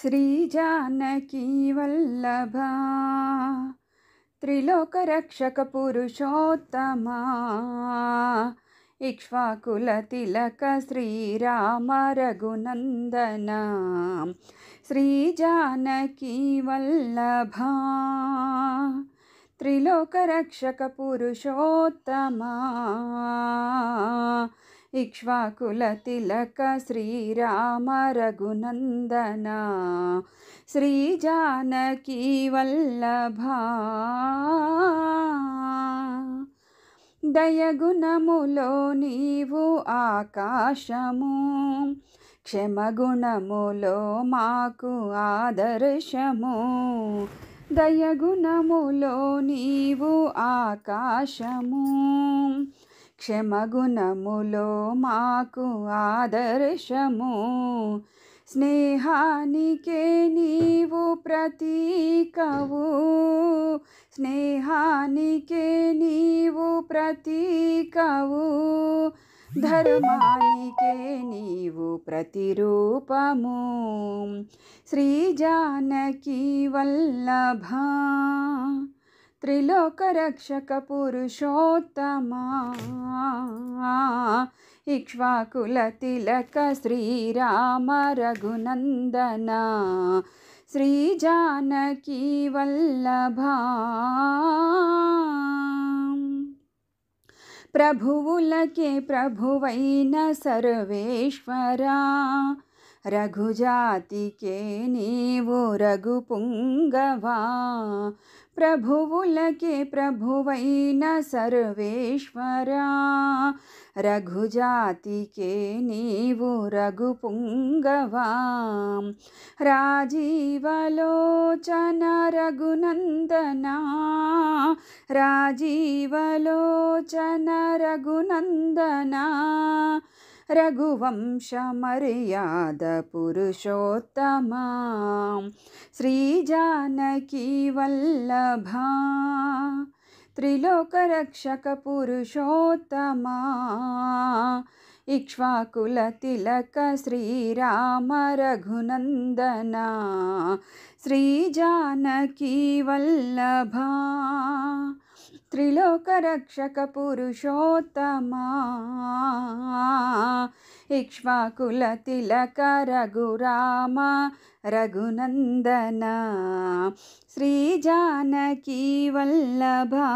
श्रीजानकीवल्लभा त्रिलोकरक्षकपुरुषोत्तमा इक्ष्वाकुलतिलक श्रीजानकीवल्लभा त्रिलोकरक्षकपुरुषोत्तमा ఇక్ష్వాకుల తిలక శ్రీరామ రఘునందన శ్రీ జానకీ వల్లభ దయగుణములో నీవు ఆకాశము క్షమగుణములో మాకు ఆదర్శము దయగుణములో నీవు ఆకాశము క్షమగుణములో మాకు ఆదర్శము స్నేహానికే నీవు ప్రతీకవు స్నేహానికే నీవు ప్రతీకవు ధర్మానికే నీవు ప్రతిరూపము శ్రీజానకి వల్లభా त्रिलोकरक्षकपुरुषोत्तमा इक्ष्वाकुलतिलक श्रीराम रघुनन्दना श्रीजानकीवल्लभा ప్రభువులకే ప్రభువైన సర్వేశ్వరా रघुजातिके नीवो रघुपुङ्गवा प्रभुवुलके प्रभुवै न सर्वेश्वरा रघुजातिके नीवो रघुपुङ्गवां राजीवलोचनरघुनन्दना राजीवलोचन रघुनन्दना रघुवंशमर्यादपुरुषोत्तमा श्रीजानकीवल्लभा त्रिलोकरक्षकपुरुषोत्तमा इक्ष्वाकुलतिलक श्रीरामरघुनन्दना श्रीजानकीवल्लभा त्रिलोकरक्षकपुरुषोत्तमा इक्ष्वाकुलतिलकरघुराम रघुनन्दना श्रीजानकीवल्लभा